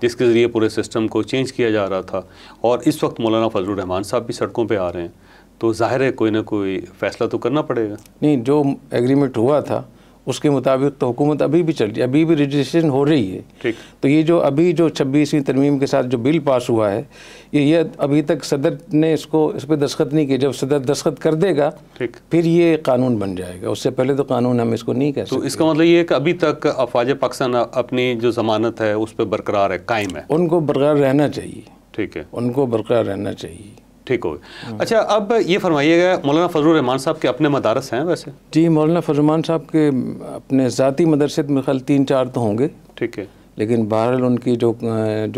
जिसके ज़रिए पूरे सिस्टम को चेंज किया जा रहा था और इस वक्त मौलाना फजल रहमान साहब भी सड़कों पर आ रहे हैं तो ज़ाहिर है कोई ना कोई फ़ैसला तो करना पड़ेगा नहीं जो एग्रीमेंट हुआ था उसके मुताबिक तो हुकूमत अभी भी चल रही है अभी भी रजिस्ट्रेशन हो रही है ठीक तो ये जो अभी जो छब्बीसवीं तरमीम के साथ जो बिल पास हुआ है ये ये अभी तक सदर ने इसको इस पर दस्खत नहीं किए जब सदर दस्खत कर देगा ठीक फिर ये कानून बन जाएगा उससे पहले तो कानून हम इसको नहीं कहते तो इसका मतलब ये है कि अभी तक अफवाज पाकिस्तान अपनी जो जमानत है उस पर बरकरार है कायम है उनको बरकरार रहना चाहिए ठीक है उनको बरकरार रहना चाहिए ठीक हो अच्छा अब ये फरमाइएगा मौलाना रहमान साहब के अपने मदारस हैं वैसे जी मौलाना फजलरहमान साहब के अपने ज़ाती मदरसे में खाल तीन चार तो होंगे ठीक है लेकिन बहरहाल उनकी जो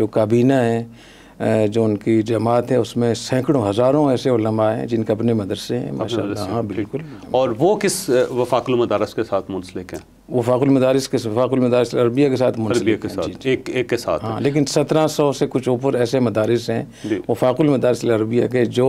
जो काबीना है जो उनकी जमात है उसमें सैकड़ों हज़ारों ऐसे हैं जिनके अपने मदरसे हैं माशा हाँ बिल्कुल और वो किस वफाकुल मदारस के साथ मुंसलिक हैं वफाकुलमदारस के वफाकुलमदारस अरबिया के साथ अरबिया के साथ एक एक के साथ हाँ लेकिन सत्रह सौ से कुछ ऊपर ऐसे मदारस हैं वफाकुलमदारस अरबिया के जो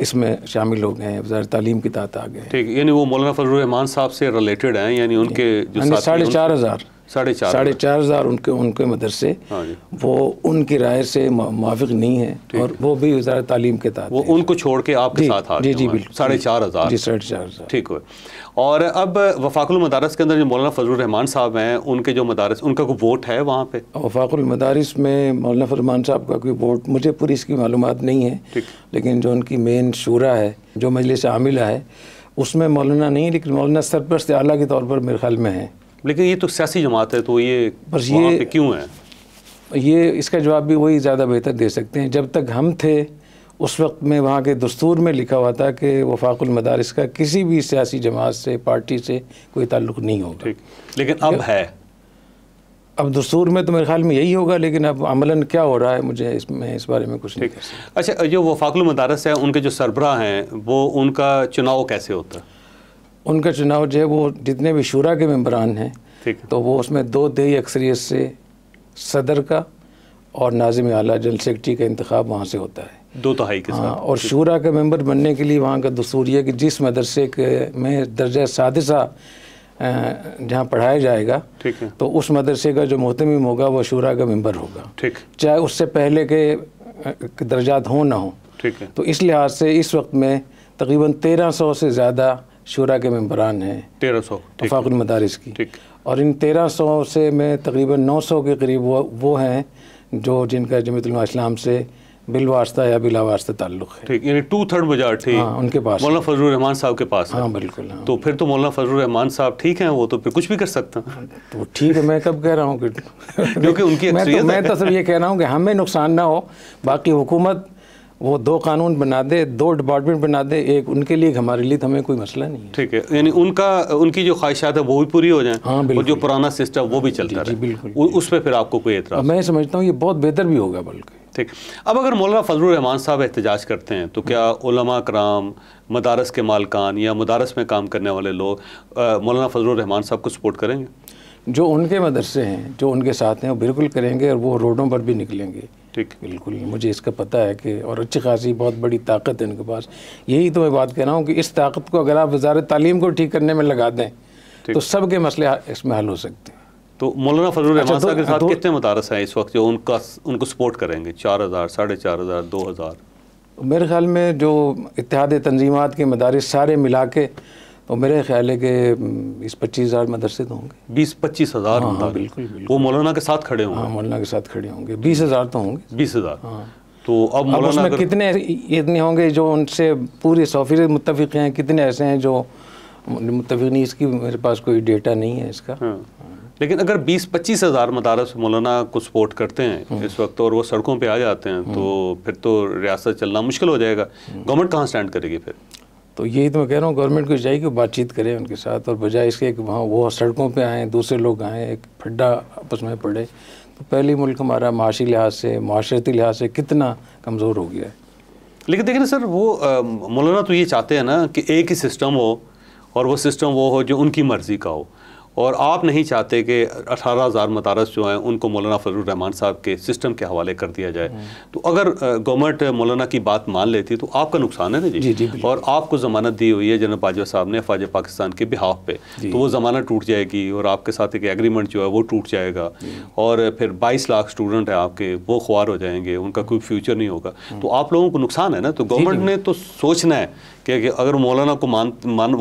इसमें शामिल हो गए हैं तालीम की तात आ गए ठीक यानी वो मौलाना फजल रहमान साहब से रिलेटेड हैं यानी उनके साढ़े चार हज़ार साढ़े चार साढ़े चार हज़ार उनके उनके मदरसे हाँ वो उनकी राय से माफिक नहीं है और वो भी वजारत तालीम के तहत वो उनको छोड़ के आपके साथ आ जी जी बिल्कुल साढ़े चार हज़ार जी साढ़े चार हज़ार ठीक है और अब वफाकुल मदारस के अंदर जो मौलाना फजल रहमान साहब हैं उनके जो मदारस उनका कोई वोट है वहाँ पे वफाकुल मदारस में मौलाना फरमान साहब का कोई वोट मुझे पूरी इसकी मालूम नहीं है लेकिन जो उनकी मेन शूरा है जो मजलिस आमिला है उसमें मौलाना नहीं लेकिन मौलाना सरपरस्त आला के तौर पर मेरे ख्याल में है लेकिन ये तो सियासी जमात है तो ये बस ये क्यों है ये इसका जवाब भी वही ज़्यादा बेहतर दे सकते हैं जब तक हम थे उस वक्त में वहाँ के दस्तूर में लिखा हुआ था कि वफाकुल मदारस का किसी भी सियासी जमात से पार्टी से कोई ताल्लुक नहीं होगा लेकिन अब है अब दस्तूर में तो मेरे ख्याल में यही होगा लेकिन अब अमलन क्या हो रहा है मुझे इसमें इस बारे में कुछ नहीं अच्छा जो वफाकुल मदारस है उनके जो सरबरा हैं वो उनका चुनाव कैसे होता है उनका चुनाव जो है वो जितने भी शुरा के मम्बरान हैं तो वो उसमें दो दही अक्सरियत से सदर का और नाजिम आला जनरल सेक्रेटरी का इंतबाब वहाँ से होता है दो तहाई के हाँ, और शूरा का मेंबर बनने के लिए वहाँ का दसूर यह कि जिस मदरसे के में दर्जा सादसा जहाँ पढ़ाया जाएगा ठीक है तो उस मदरसे का जो मोहतम होगा वह शूरा का मेंबर होगा ठीक चाहे उससे पहले के दर्जात हों ना हों ठीक है तो इस लिहाज से इस वक्त में तकरीबन तेरह सौ से ज़्यादा शुरा के मेम्बरान हैं तेरह सौ तफाकुल मदारस की और इन तेरह सौ से में तकरीबन नौ सौ के करीब वो वो हैं जो जिनका इस्लाम से बिलवास्ता या बिला वास्ता ताल्लुक है ठीक यानी टू थर्ड बाजार हाँ, उनके पास मौलाना फजल रहमान साहब के पास हाँ बिल्कुल हाँ। तो फिर तो मौलाना फजल रहमान साहब ठीक हैं वो तो फिर कुछ भी कर सकते हैं तो ठीक है मैं कब कह रहा हूँ कि क्योंकि उनकी मैं तो, मैं तो सब ये कह रहा हूँ कि हमें नुकसान ना हो बाकी हुकूमत वो दो कानून बना दे दो डिपार्टमेंट बना दे एक उनके लिए हमारे लिए तो हमें कोई मसला नहीं है ठीक है यानी उनका उनकी जो ख्वाहिशात है वो भी पूरी हो जाए हाँ बिल्कुल जो पुराना सिस्टम वो भी चलता है बिल्कुल उस पर फिर आपको कोई एतराज मैं समझता हूँ ये बहुत बेहतर भी होगा बल्कि ठीक अब अगर मौलाना फजल रहमान साहब एहतजाज करते हैं तो क्या हम्म। उलमा कराम मदारस के मालकान या मदारस में काम करने वाले लोग मौलाना फजल रहमान साहब को सपोर्ट करेंगे जो उनके मदरसे हैं जो उनके साथ हैं वो बिल्कुल करेंगे और वो रोडों पर भी निकलेंगे ठीक बिल्कुल मुझे इसका पता है कि और अच्छी खासी बहुत बड़ी ताकत है इनके पास यही तो मैं बात कह रहा हूँ कि इस ताकत को अगर आप वजारत तालीम को ठीक करने में लगा दें तो सब के मसले इसमें हल हो सकते हैं तो मौलाना फजल अच्छा, साहब के साथ कितने मदारस हैं इस वक्त जो उनका उनको सपोर्ट करेंगे चार हज़ार साढ़े चार हज़ार दो हज़ार मेरे ख्याल में जो इतिहाद तंजीमत के मदारस सारे मिला के और मेरे ख्याल है कि बीस हम्म, पच्चीस हज़ार मदरसे तो होंगे बीस पच्चीस हज़ार हाँ, हाँ, बिल्कुल, बिल्कुल वो मौलाना के साथ खड़े होंगे हाँ, मौलाना के साथ खड़े होंगे बीस हज़ार तो होंगे बीस हज़ार हाँ तो अब मौलाना उसमें अगर... कितने इतने होंगे जो उनसे पूरे सौफिर मुतफ़ हैं कितने ऐसे हैं जो मुतफ़ नहीं इसकी मेरे पास कोई डेटा नहीं है इसका हाँ। लेकिन अगर 20-25 हज़ार मदारस मौलाना को सपोर्ट करते हैं हाँ। इस वक्त और वो सड़कों पे आ जाते हैं हाँ। तो फिर तो रियासत चलना मुश्किल हो जाएगा गवर्नमेंट कहाँ स्टैंड करेगी फिर तो यही तो मैं कह रहा हूँ गवर्नमेंट को चाहिए कि बातचीत करें उनके साथ और बजाय इसके कि वहाँ वो सड़कों पे आएँ दूसरे लोग आएँ एक फड्डा आपस में पड़े तो पहले मुल्क हमारा माशी लिहाज से माशरती लिहाज से कितना कमज़ोर हो गया है लेकिन देखिए ना सर वो मौलाना तो ये चाहते हैं ना कि एक ही सिस्टम हो और वो सिस्टम वो हो जो उनकी मर्ज़ी का हो और आप नहीं चाहते कि अठारह हज़ार मदारस जो हैं उनको मौलाना फजलरहमान साहब के सिस्टम के हवाले कर दिया जाए हम्म। तो अगर गवर्नमेंट मौलाना की बात मान लेती तो आपका नुकसान है ना जी, जी, जी और आपको ज़मानत दी हुई है जनरल बाजवा साहब ने फाज पाकिस्तान के बिहाफ पे तो वो ज़मानत टूट जाएगी और आपके साथ एक एग्रीमेंट जो है वो टूट जाएगा और फिर बाईस लाख स्टूडेंट हैं आपके वो ख्वार हो जाएंगे उनका कोई फ्यूचर नहीं होगा हम्म। तो आप लोगों को नुकसान है ना तो गवर्नमेंट ने तो सोचना है कि अगर मौलाना को मान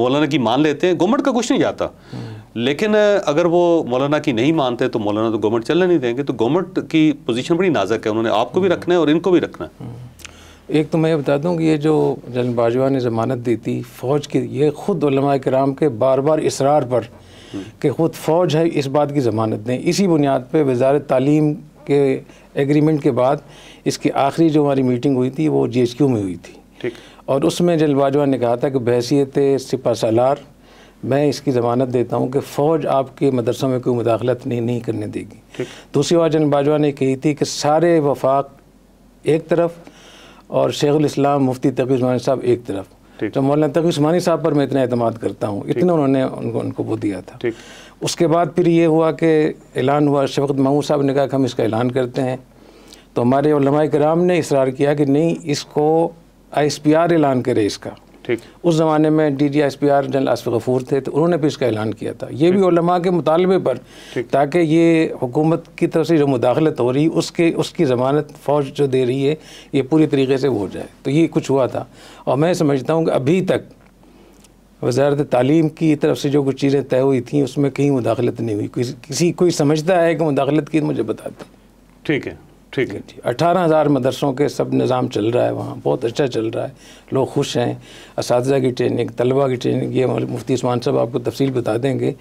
मौलाना की मान लेते हैं गवर्नमेंट का कुछ नहीं जाता हम्म। लेकिन अगर वो मौलाना की नहीं मानते तो मौलाना तो गवर्नमेंट चलने नहीं देंगे तो गवर्नमेंट की पोजीशन बड़ी नाजक है उन्होंने आपको भी हम्म। रखना है और इनको भी रखना है हम्म। एक तो मैं ये बता दूं कि ये जो जनरल बाजवा ने ज़मानत दी थी फ़ौज की ये ख़ुद कराम के बार बार इसरार पर हम्म। कि ख़ुद फ़ौज है इस बात की ज़मानत दें इसी बुनियाद पर वजारत तालीम के एग्रीमेंट के बाद इसकी आखिरी जो हमारी मीटिंग हुई थी वो जी में हुई थी और उसमें जनरल बाजवा ने कहा था कि बहसीत सिपा सलार मैं इसकी ज़मानत देता हूँ कि फ़ौज आपके मदरसों में कोई मुदाखलत नहीं नहीं करने देगी दूसरी बात जन बाजवा ने कही थी कि सारे वफाक एक तरफ और शेख शेखुलस्लाम मुफ्ती तकी उस्मानी साहब एक तरफ तो मौलाना तकी उस्मानी साहब पर मैं इतना अहतमाद करता हूँ इतना उन्होंने उनको उनको वो दिया था उसके बाद फिर ये हुआ कि ऐलान हुआ शफकत महमूद साहब ने कहा कि हम इसका ऐलान करते हैं तो हमारे कराम ने इसरार किया कि नहीं इसको आई एस पी आर ऐलान करे इसका ठीक उस ज़माने में D G S P R general Asif Ghafoor थे तो उन्होंने भी इसका ऐलान किया था ये भी उलमा के मुतालबे पर ताकि ये हुकूमत की तरफ से जो मुदाखलत हो रही उसके उसकी ज़मानत फ़ौज जो दे रही है ये पूरी तरीके से हो जाए तो ये कुछ हुआ था और मैं समझता हूँ कि अभी तक वजारत तालीम की तरफ से जो कुछ चीज़ें तय हुई थी उसमें कहीं मुदाखलत नहीं हुई किसी कोई समझता है कि मुदाखलत की तो मुझे दें ठीक है ठीक है जी अठारह हज़ार मदरसों के सब निज़ाम चल रहा है वहाँ बहुत अच्छा चल रहा है लोग खुश हैं इस की ट्रेनिंग तलबा की ट्रेनिंग ये मुफ्ती उस्मान साहब आपको तफसील बता देंगे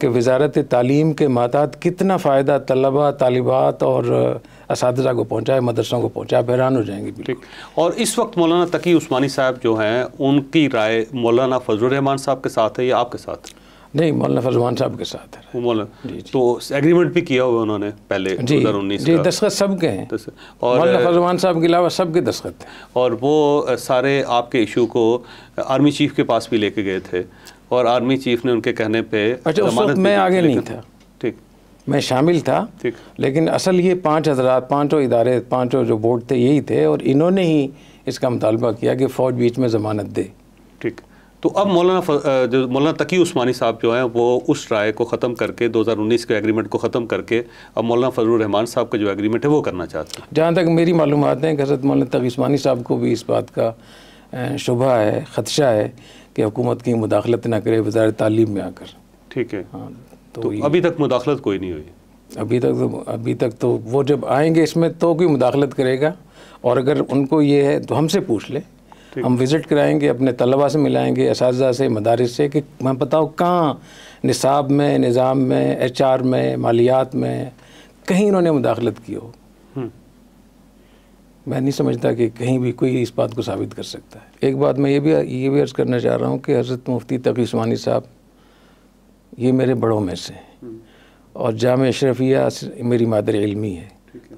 कि वजारत तालीम के मातात कितना फ़ायदा तलबा तलबात और इस को पहुँचाए मदरसों को पहुँचाए बहरान हो जाएंगे बिल्कुल और इस वक्त मौलाना तकी उस्मानी साहब जो हैं उनकी राय मौलाना फजल साहब के साथ है या आपके साथ नहीं मौलाना फजमान साहब के साथ है तो एग्रीमेंट भी किया हुआ उन्होंने पहले जी जी दस्खत सब के हैं और मौलाना फजमान साहब के अलावा सब के दस्खत और वो सारे आपके इशू को आर्मी चीफ के पास भी लेके गए थे और आर्मी चीफ ने उनके कहने पे अच्छा उस वक्त मैं आगे नहीं था ठीक मैं शामिल था ठीक लेकिन असल ये पाँच हजरात पाँचों इदारे पाँचों जो बोर्ड थे यही थे और इन्होंने ही इसका मुतालबा किया कि फ़ौज बीच में ज़मानत दे ठीक तो अब मौलाना जो मौलाना तकी उस्मानी साहब जो हैं वो उस राय को ख़त्म करके 2019 के एग्रीमेंट को ख़त्म करके अब मौलाना फजल रहमान साहब का जो एग्रीमेंट है वो करना चाहते हैं जहाँ तक मेरी मालूम है कि हज़रत मौलाना तकी उस्मानी साहब को भी इस बात का शुभा है ख़दशा है कि हुकूमत की मुदाखलत ना करे वजार तालीम में आकर ठीक है हाँ तो, तो अभी तक मुदाखलत कोई नहीं हुई अभी तक तो अभी तक तो वो जब आएंगे इसमें तो कोई मुदाखलत करेगा और अगर उनको ये है तो हमसे पूछ लें हम विज़िट कराएंगे अपने तलबा से मिलाएंगे इस से मदारस से कि मैं बताओ कहाँ निसाब में निज़ाम में एच आर में मालियात में कहीं इन्होंने मुदाखलत की हो हम्म। मैं नहीं समझता कि कहीं भी कोई इस बात को साबित कर सकता है एक बात मैं ये भी ये भी अर्ज़ करना चाह रहा हूँ कि हज़रत मुफ्ती तकी स्मानी साहब ये मेरे बड़ों में से हैं हम्म। और जाम अशरफिया मेरी मादर इलमी है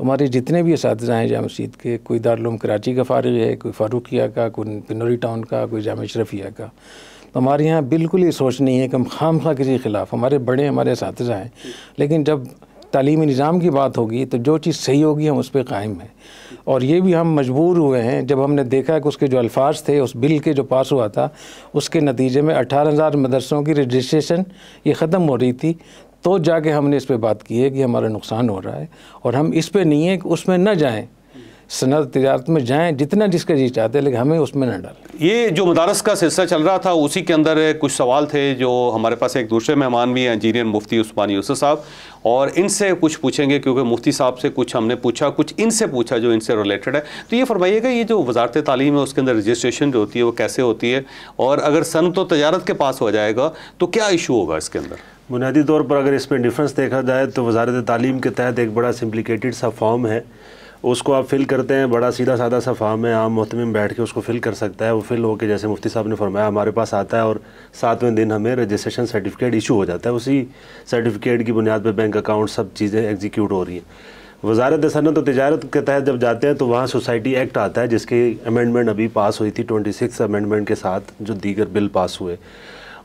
हमारे जितने भी इस हैं जाम मसीद के कोई दारुम कराची का फ़ारिग है कोई फ़ारूकिया का कोई पिनोरी टाउन का कोई जाम शरफिया का तो हमारे यहाँ बिल्कुल ये सोच नहीं है कि हम खाम खा किसी के खिलाफ हमारे बड़े हमारे इस हैं लेकिन जब तलीमी निज़ाम की बात होगी तो जो चीज़ सही होगी हम उस पर कायम हैं और ये भी हम मजबूर हुए हैं जब हमने देखा कि उसके जो अल्फाज थे उस बिल के जो पास हुआ था उसके नतीजे में अठारह हज़ार मदरसों की रजिस्ट्रेशन ये ख़त्म हो रही थी तो जाके हमने इस पर बात की है कि हमारा नुकसान हो रहा है और हम इस पर नहीं है कि उसमें न जाएँ सनत तजारत में जाएँ जितना जिसका जी चाहते हैं लेकिन हमें उसमें न डाल ये जो मदारस का सिलसिला चल रहा था उसी के अंदर कुछ सवाल थे जो हमारे पास एक दूसरे मेहमान भी हैं इंजीनियर मुफ्ती उस्मानी यूसुफ साहब और इनसे कुछ पूछेंगे क्योंकि मुफ्ती साहब से कुछ हमने पूछा कुछ इनसे पूछा जो इनसे रिलेटेड है तो ये फरमाइएगा ये जो वजारत तालीम है उसके अंदर रजिस्ट्रेशन जो होती है वो कैसे होती है और अगर सनत व तजारत के पास हो जाएगा तो क्या इशू होगा इसके अंदर बुनियादी तौर पर अगर इसमें डिफरेंस देखा जाए तो वजारत तालीम के तहत एक बड़ा सिम्प्लिकेटेड सा फॉर्म है उसको आप फिल करते हैं बड़ा सीधा साधा सा फॉर्म है आम मोहतम बैठ के उसको फिल कर सकता है वो फिल होकर जैसे मुफ्ती साहब ने फरमाया हमारे पास आता है और सातवें दिन हमें रजिस्ट्रेशन सर्टिफिकेट इशू हो जाता है उसी सर्टिफिकेट की बुनियाद पर बैंक अकाउंट सब चीज़ें एग्जीक्यूट हो रही हैं वजारत सनत और तजारत के तहत जब जाते हैं तो वहाँ सोसाइटी एक्ट आता है जिसकी अमेंडमेंट अभी पास हुई थी ट्वेंटी सिक्स अमेंडमेंट के साथ जो दीगर बिल पास हुए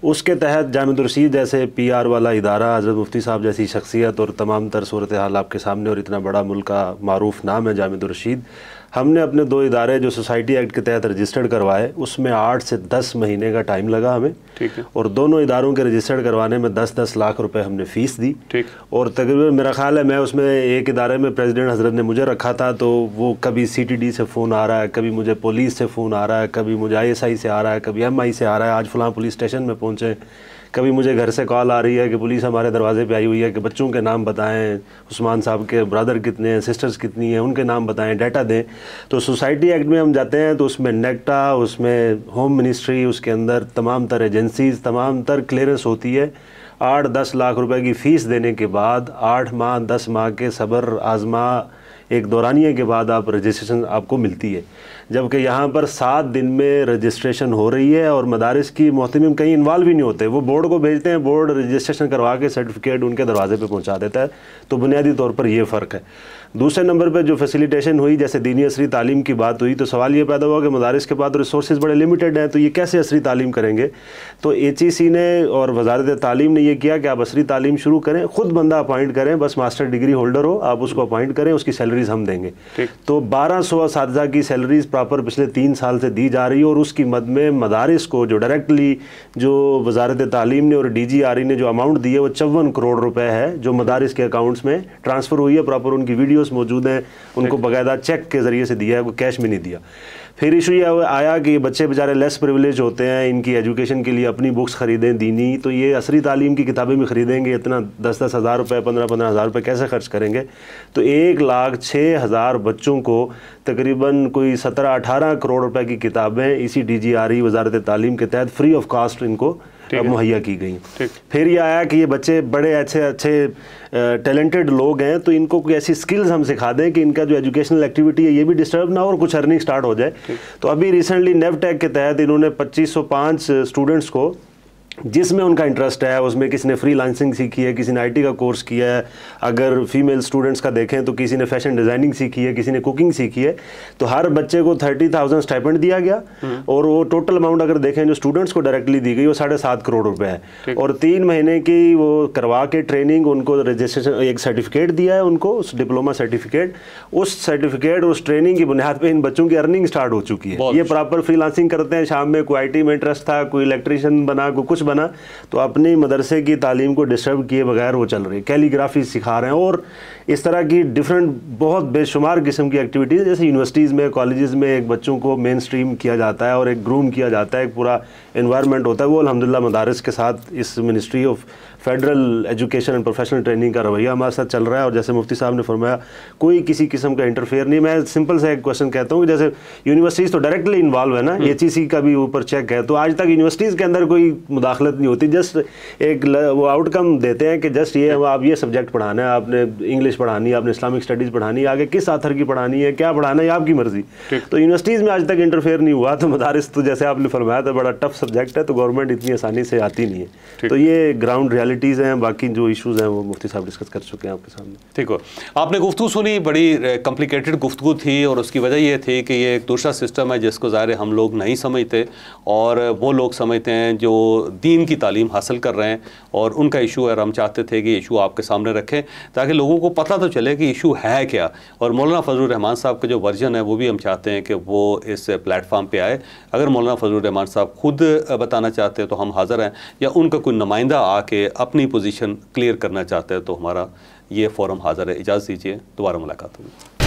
उसके तहत जामिदुलरशीद जैसे पी आर वाला इदारा हजरत मुफ्ती साहब जैसी शख्सियत और तमाम तर सूरत हाल आपके सामने और इतना बड़ा मुल्क का मरूफ नाम है जामिदुलरशीद हमने अपने दो इदारे जो सोसाइटी एक्ट के तहत रजिस्टर्ड करवाए उसमें आठ से दस महीने का टाइम लगा हमें ठीक है और दोनों इदारों के रजिस्टर्ड करवाने में दस दस लाख रुपए हमने फ़ीस दी ठीक और तकरीबन मेरा ख्याल है मैं उसमें एक इदारे में प्रेसिडेंट हजरत ने मुझे रखा था तो वो कभी सी से फ़ोन आ रहा है कभी मुझे पुलिस से फ़ोन आ रहा है कभी मुझे आई से आ रहा है कभी एम से आ रहा है आज फलां पुलिस स्टेशन में पहुँचे कभी मुझे घर से कॉल आ रही है कि पुलिस हमारे दरवाजे पे आई हुई है कि बच्चों के नाम बताएं उस्मान साहब के ब्रदर कितने हैं सिस्टर्स कितनी हैं उनके नाम बताएं डाटा दें तो सोसाइटी एक्ट में हम जाते हैं तो उसमें नेक्टा उसमें होम मिनिस्ट्री उसके अंदर तमाम तर एजेंसीज तमाम तर क्लियरेंस होती है आठ दस लाख रुपये की फ़ीस देने के बाद आठ माह दस माह के सब्र आज़मा एक दौरानिए के बाद आप रजिस्ट्रेशन आपको मिलती है जबकि यहाँ पर सात दिन में रजिस्ट्रेशन हो रही है और मदारस की मोहतम कहीं इन्वॉल्व ही नहीं होते वो बोर्ड को भेजते हैं बोर्ड रजिस्ट्रेशन करवा के सर्टिफिकेट उनके दरवाजे पर पहुँचा देता है तो बुनियादी तौर पर यह फ़र्क है दूसरे नंबर पर जो फैसिलिटेशन हुई जैसे दीनी असरी तालीम की बात हुई तो सवाल ये पैदा हुआ कि मदारस के पास रिसोर्स बड़े लिमिटेड हैं तो ये कैसे असरी तालीम करेंगे तो एच ने और वजारत तालीम ने यह किया कि आप असरी तालीम शुरू करें ख़ुद बंदा अपॉइंट करें बस मास्टर डिग्री होल्डर हो आप उसको अपॉइंट करें उसकी सैलरीज हम देंगे तो बारह सौ की सैलरीज प्रॉपर पिछले तीन साल से दी जा रही है और उसकी मद में मदारस को जो डायरेक्टली जो वजारत तालीम ने और डी जी आर ई ने जो अमाउंट दिया वो चौवन करोड़ रुपए है जो मदारस के अकाउंट्स में ट्रांसफ़र हुई है प्रॉपर उनकी वीडियोज़ मौजूद हैं उनको बाकायदा चेक के ज़रिए से दिया है वो कैश में नहीं दिया फिर इशू ये आया कि बच्चे बेचारे लेस प्रिविलेज होते हैं इनकी एजुकेशन के लिए अपनी बुक्स ख़रीदें दीनी तो ये असरी तालीम की किताबें भी ख़रीदेंगे इतना दस दस हज़ार रुपये पंद्रह पंद्रह हज़ार रुपये कैसे खर्च करेंगे तो एक लाख छः हज़ार बच्चों को तकरीबन कोई सत्रह अठारह करोड़ रुपये की किताबें इसी D G R E e वजारत तालीम के तहत फ़्री ऑफ कास्ट इनको मुहैया की गई फिर ये आया कि ये बच्चे बड़े अच्छे अच्छे टैलेंटेड लोग हैं तो इनको कोई ऐसी स्किल्स हम सिखा दें कि इनका जो एजुकेशनल एक्टिविटी है ये भी डिस्टर्ब ना हो और कुछ अर्निंग स्टार्ट हो जाए तो अभी रिसेंटली नेवटेक के तहत इन्होंने पच्चीस स्टूडेंट्स को जिसमें उनका इंटरेस्ट है उसमें किसी ने फ्री लांसिंग सीखी है किसी ने आईटी का कोर्स किया है अगर फीमेल स्टूडेंट्स का देखें तो किसी ने फैशन डिज़ाइनिंग सीखी है किसी ने कुकिंग सीखी है तो हर बच्चे को थर्टी थाउजेंड स्टाइपेंट दिया गया हम्म। और वो टोटल अमाउंट अगर देखें जो स्टूडेंट्स को डायरेक्टली दी गई वो साढ़े सात करोड़ रुपये है और तीन महीने की वो करवा के ट्रेनिंग उनको रजिस्ट्रेशन एक सर्टिफिकेट दिया है उनको उस डिप्लोमा सर्टिफिकेट उस सर्टिफिकेट उस ट्रेनिंग की बुनियाद पर इन बच्चों की अर्निंग स्टार्ट हो चुकी है ये प्रॉपर फ्री करते हैं शाम में कोई आई में इंटरेस्ट था कोई इलेक्ट्रीशियन बना कोई कुछ बना तो अपने मदरसे की तालीम को डिस्टर्ब किए बगैर वो चल रही है कैलीग्राफी सिखा रहे हैं और इस तरह की डिफरेंट बहुत बेशुमार किस्म की एक्टिविटीज़ जैसे यूनिवर्सिटीज़ में कॉलेजेस में एक बच्चों को मेन स्ट्रीम किया जाता है और एक ग्रूम किया जाता है एक पूरा इन्वायरमेंट होता है वो अलहमदिल्ला मदारस के साथ इस ministry of federal education and professional training का रवैया हमारे साथ चल रहा है और जैसे मुफ्ती साहब ने फरमाया कोई किसी किस्म का इंटरफेयर नहीं मैं सिंपल सा एक क्वेश्चन कहता हूँ जैसे यूनिवर्सिटीज़ तो डायरेक्टली इन्वॉल्व है ना एच हम्म। e का भी ऊपर चेक है तो आज तक यूनिवर्सिटीज़ के अंदर कोई मुदाखलत नहीं होती जस्ट एक वो आउटकम देते हैं कि जस्ट ये आप ये सब्जेक्ट पढ़ाना है आपने इंग्लिश स्टडीज़ पढ़ानी है आपने इस्लामिक स्टडीज़ पढ़ानी है आगे किस आथर की पढ़ानी है क्या पढ़ाना है आपकी मर्जी तो यूनिवर्सिटीज़ में आज तक इंटरफेयर नहीं हुआ तो मदारस तो जैसे आपने फरमाया था बड़ा टफ सब्जेक्ट है तो गवर्नमेंट इतनी आसानी से आती नहीं है तो ये ग्राउंड रियलिटीज़ हैं बाकी जो इशूज़ हैं वो मुफ्ती साहब डिस्कस कर चुके हैं आपके सामने ठीक हो आपने गुफ्तु सुनी बड़ी कॉम्प्लिकेटेड गुफ्तु थी और उसकी वजह यह थी कि ये एक दूसरा सिस्टम है जिसको ज़ाहिर हम लोग नहीं समझते और वो लोग समझते हैं जो दीन की तालीम हासिल कर रहे हैं और उनका इशू है और हम चाहते थे कि इशू आपके सामने रखें ताकि लोगों को पता पता तो चले कि इशू है क्या और मौलाना फजल रहमान साहब का जो वर्जन है वो भी हम चाहते हैं कि वो इस प्लेटफॉर्म पे आए अगर मौलाना फजल रहमान साहब खुद बताना चाहते हैं तो हम हाज़र हैं या उनका कोई नुमाइंदा आके अपनी पोजीशन क्लियर करना चाहते हैं तो हमारा ये फोरम हाज़र है इजाज़त दीजिए दोबारा मुलाकात होगी